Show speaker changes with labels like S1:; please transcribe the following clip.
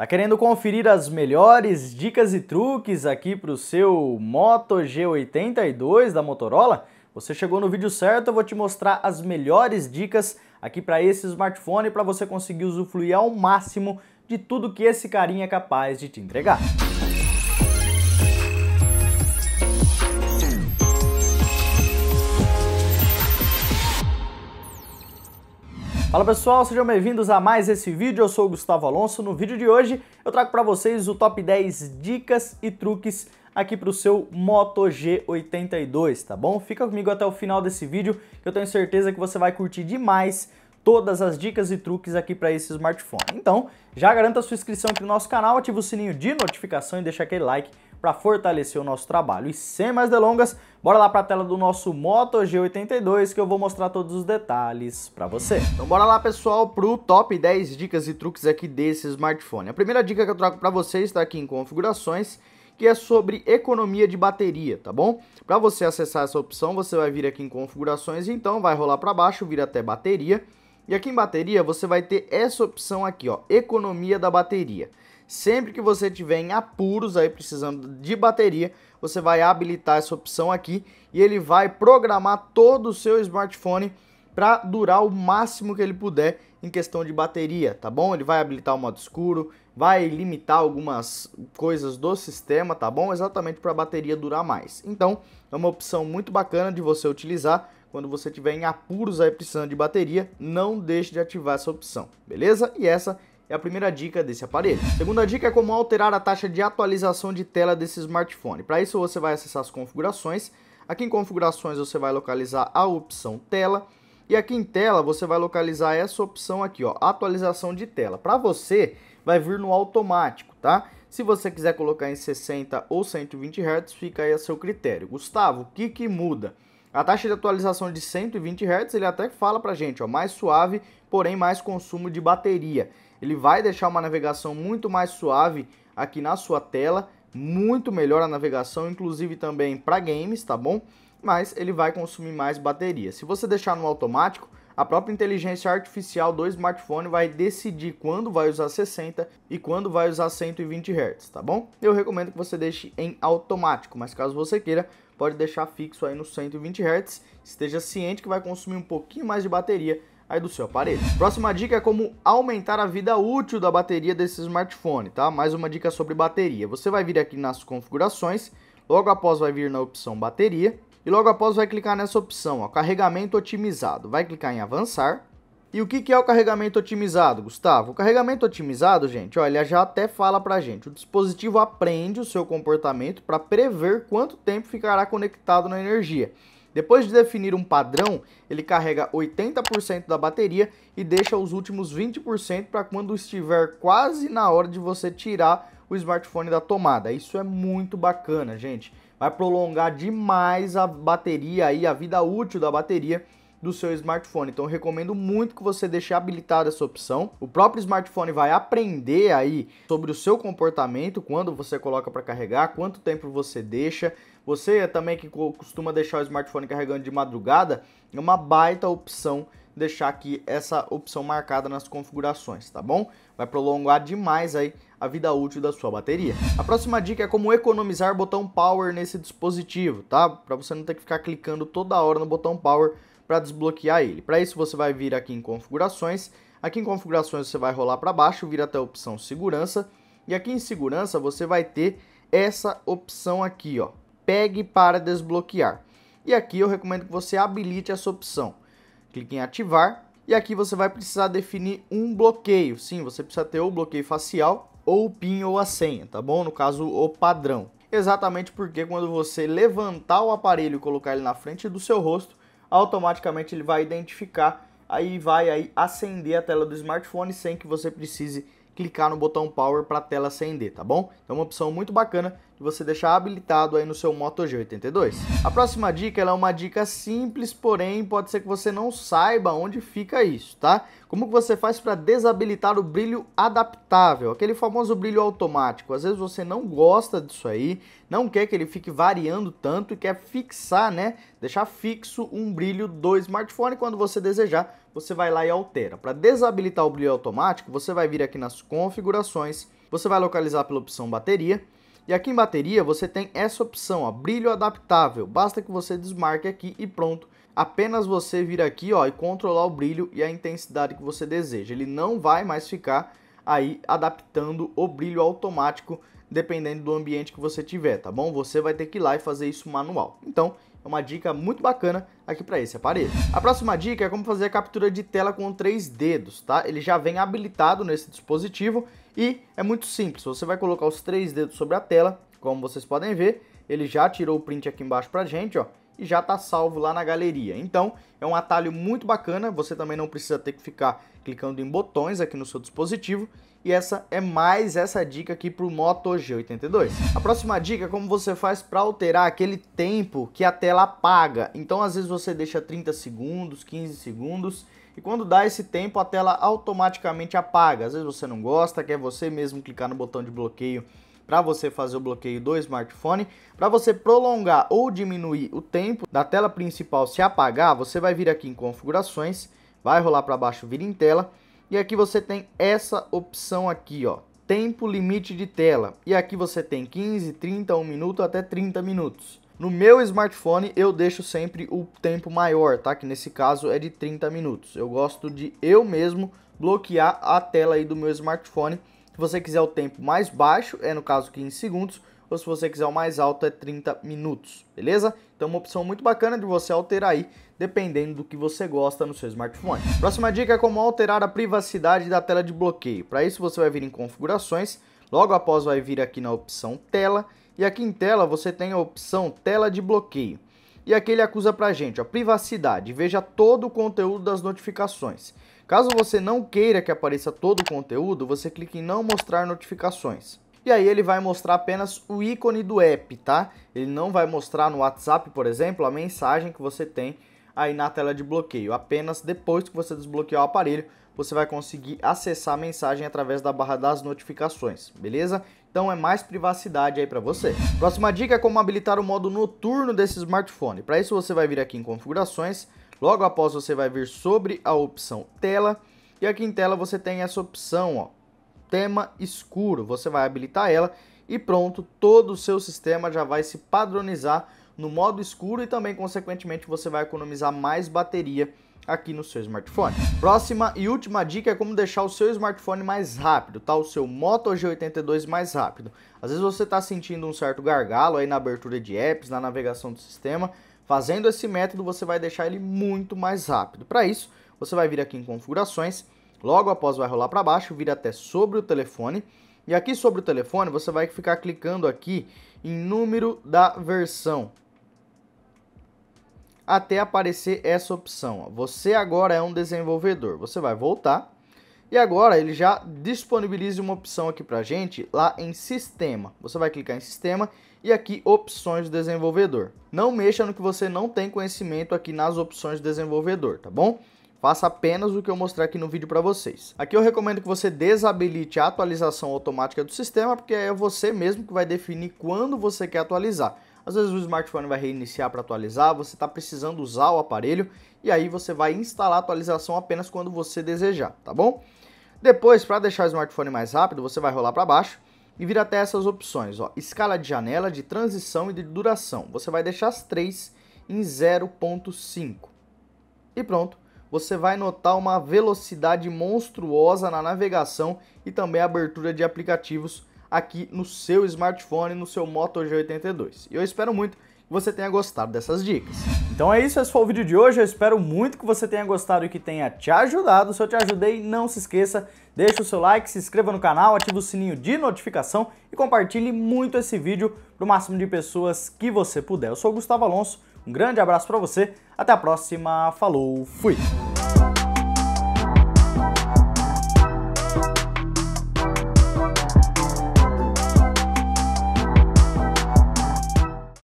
S1: Tá querendo conferir as melhores dicas e truques aqui para o seu Moto G82 da Motorola? Você chegou no vídeo certo, eu vou te mostrar as melhores dicas aqui para esse smartphone para você conseguir usufruir ao máximo de tudo que esse carinha é capaz de te entregar. Fala pessoal, sejam bem-vindos a mais esse vídeo. Eu sou o Gustavo Alonso. No vídeo de hoje eu trago para vocês o top 10 dicas e truques aqui para o seu Moto G82, tá bom? Fica comigo até o final desse vídeo que eu tenho certeza que você vai curtir demais todas as dicas e truques aqui para esse smartphone. Então, já garanta a sua inscrição aqui no nosso canal, ativa o sininho de notificação e deixa aquele like para fortalecer o nosso trabalho. E sem mais delongas, bora lá para a tela do nosso Moto G82 que eu vou mostrar todos os detalhes para você. Então bora lá pessoal pro top 10 dicas e truques aqui desse smartphone. A primeira dica que eu trago para você está aqui em configurações que é sobre economia de bateria, tá bom? Para você acessar essa opção, você vai vir aqui em configurações, então vai rolar para baixo, vir até bateria e aqui em bateria você vai ter essa opção aqui, ó, economia da bateria. Sempre que você tiver em apuros aí precisando de bateria, você vai habilitar essa opção aqui e ele vai programar todo o seu smartphone para durar o máximo que ele puder em questão de bateria, tá bom? Ele vai habilitar o modo escuro, vai limitar algumas coisas do sistema, tá bom? Exatamente para a bateria durar mais. Então, é uma opção muito bacana de você utilizar quando você estiver em apuros aí precisando de bateria, não deixe de ativar essa opção, beleza? E essa é a primeira dica desse aparelho. Segunda dica é como alterar a taxa de atualização de tela desse smartphone. Para isso você vai acessar as configurações. Aqui em configurações você vai localizar a opção tela e aqui em tela você vai localizar essa opção aqui, ó, atualização de tela. Para você vai vir no automático, tá? Se você quiser colocar em 60 ou 120 Hz, fica aí a seu critério. Gustavo, o que que muda? A taxa de atualização de 120 Hz, ele até fala pra gente, ó, mais suave, porém mais consumo de bateria. Ele vai deixar uma navegação muito mais suave aqui na sua tela, muito melhor a navegação, inclusive também para games, tá bom? Mas ele vai consumir mais bateria. Se você deixar no automático, a própria inteligência artificial do smartphone vai decidir quando vai usar 60 e quando vai usar 120 Hz, tá bom? Eu recomendo que você deixe em automático, mas caso você queira, pode deixar fixo aí nos 120 Hz, esteja ciente que vai consumir um pouquinho mais de bateria aí do seu aparelho. Próxima dica é como aumentar a vida útil da bateria desse smartphone, tá? Mais uma dica sobre bateria. Você vai vir aqui nas configurações, logo após vai vir na opção bateria e logo após vai clicar nessa opção, ó, carregamento otimizado. Vai clicar em avançar e o que é o carregamento otimizado, Gustavo? O carregamento otimizado, gente, olha, já até fala pra gente. O dispositivo aprende o seu comportamento para prever quanto tempo ficará conectado na energia. Depois de definir um padrão, ele carrega 80% da bateria e deixa os últimos 20% para quando estiver quase na hora de você tirar o smartphone da tomada. Isso é muito bacana, gente. Vai prolongar demais a bateria e a vida útil da bateria do seu smartphone. Então recomendo muito que você deixe habilitada essa opção. O próprio smartphone vai aprender aí sobre o seu comportamento quando você coloca para carregar, quanto tempo você deixa. Você é também que costuma deixar o smartphone carregando de madrugada, é uma baita opção deixar aqui essa opção marcada nas configurações, tá bom? Vai prolongar demais aí a vida útil da sua bateria. A próxima dica é como economizar botão power nesse dispositivo, tá? Para você não ter que ficar clicando toda hora no botão power para desbloquear ele. Para isso você vai vir aqui em configurações, aqui em configurações você vai rolar para baixo, vir até a opção segurança e aqui em segurança você vai ter essa opção aqui, ó, pegue para desbloquear. E aqui eu recomendo que você habilite essa opção. Clique em ativar e aqui você vai precisar definir um bloqueio. Sim, você precisa ter o bloqueio facial ou o PIN ou a senha, tá bom? No caso, o padrão. Exatamente porque quando você levantar o aparelho e colocar ele na frente do seu rosto, automaticamente ele vai identificar aí vai aí acender a tela do smartphone sem que você precise clicar no botão Power para a tela acender, tá bom? é uma opção muito bacana de você deixar habilitado aí no seu Moto G82. A próxima dica é uma dica simples, porém pode ser que você não saiba onde fica isso, tá? Como que você faz para desabilitar o brilho adaptável, aquele famoso brilho automático? Às vezes você não gosta disso aí, não quer que ele fique variando tanto e quer fixar, né? Deixar fixo um brilho do smartphone quando você desejar você vai lá e altera. Para desabilitar o brilho automático, você vai vir aqui nas configurações, você vai localizar pela opção bateria, e aqui em bateria você tem essa opção, ó, brilho adaptável. Basta que você desmarque aqui e pronto. Apenas você vir aqui ó, e controlar o brilho e a intensidade que você deseja. Ele não vai mais ficar aí adaptando o brilho automático dependendo do ambiente que você tiver, tá bom? Você vai ter que ir lá e fazer isso manual. Então, é uma dica muito bacana aqui para esse aparelho. A próxima dica é como fazer a captura de tela com três dedos, tá? Ele já vem habilitado nesse dispositivo e é muito simples. Você vai colocar os três dedos sobre a tela, como vocês podem ver, ele já tirou o print aqui embaixo pra gente, ó e já está salvo lá na galeria. Então, é um atalho muito bacana, você também não precisa ter que ficar clicando em botões aqui no seu dispositivo. E essa é mais essa dica aqui para o Moto G82. A próxima dica é como você faz para alterar aquele tempo que a tela apaga. Então, às vezes você deixa 30 segundos, 15 segundos, e quando dá esse tempo a tela automaticamente apaga. Às vezes você não gosta, quer você mesmo clicar no botão de bloqueio para você fazer o bloqueio do smartphone. Para você prolongar ou diminuir o tempo da tela principal se apagar, você vai vir aqui em configurações, vai rolar para baixo, vir em tela. E aqui você tem essa opção aqui, ó, tempo limite de tela. E aqui você tem 15, 30, 1 minuto até 30 minutos. No meu smartphone eu deixo sempre o tempo maior, tá? Que nesse caso é de 30 minutos. Eu gosto de eu mesmo bloquear a tela aí do meu smartphone se você quiser o tempo mais baixo, é no caso 15 segundos, ou se você quiser o mais alto, é 30 minutos, beleza? Então uma opção muito bacana de você alterar aí, dependendo do que você gosta no seu smartphone. Próxima dica é como alterar a privacidade da tela de bloqueio. Para isso você vai vir em configurações, logo após vai vir aqui na opção tela, e aqui em tela você tem a opção tela de bloqueio. E aqui ele acusa pra gente, a privacidade, veja todo o conteúdo das notificações. Caso você não queira que apareça todo o conteúdo, você clica em não mostrar notificações. E aí ele vai mostrar apenas o ícone do app, tá? Ele não vai mostrar no WhatsApp, por exemplo, a mensagem que você tem aí na tela de bloqueio. Apenas depois que você desbloquear o aparelho, você vai conseguir acessar a mensagem através da barra das notificações, beleza? Então é mais privacidade aí para você. Próxima dica é como habilitar o modo noturno desse smartphone. Para isso você vai vir aqui em configurações, Logo após você vai vir sobre a opção tela e aqui em tela você tem essa opção, ó, tema escuro. Você vai habilitar ela e pronto, todo o seu sistema já vai se padronizar no modo escuro e também, consequentemente, você vai economizar mais bateria aqui no seu smartphone. Próxima e última dica é como deixar o seu smartphone mais rápido, tá? O seu Moto G82 mais rápido. Às vezes você está sentindo um certo gargalo aí na abertura de apps, na navegação do sistema, Fazendo esse método, você vai deixar ele muito mais rápido. Para isso, você vai vir aqui em configurações, logo após vai rolar para baixo, vir até sobre o telefone, e aqui sobre o telefone, você vai ficar clicando aqui em número da versão, até aparecer essa opção. Você agora é um desenvolvedor, você vai voltar, e agora ele já disponibiliza uma opção aqui para gente, lá em sistema. Você vai clicar em sistema e aqui opções de desenvolvedor. Não mexa no que você não tem conhecimento aqui nas opções de desenvolvedor, tá bom? Faça apenas o que eu mostrar aqui no vídeo para vocês. Aqui eu recomendo que você desabilite a atualização automática do sistema, porque é você mesmo que vai definir quando você quer atualizar. Às vezes o smartphone vai reiniciar para atualizar, você está precisando usar o aparelho e aí você vai instalar a atualização apenas quando você desejar, tá bom? Depois, para deixar o smartphone mais rápido, você vai rolar para baixo e vir até essas opções, ó, escala de janela, de transição e de duração. Você vai deixar as três em 0.5. E pronto, você vai notar uma velocidade monstruosa na navegação e também abertura de aplicativos aqui no seu smartphone, no seu Moto G82. E eu espero muito que você tenha gostado dessas dicas. Então é isso, esse foi o vídeo de hoje. Eu espero muito que você tenha gostado e que tenha te ajudado. Se eu te ajudei, não se esqueça deixe o seu like, se inscreva no canal, ative o sininho de notificação e compartilhe muito esse vídeo para o máximo de pessoas que você puder. Eu sou o Gustavo Alonso, um grande abraço para você, até a próxima, falou, fui!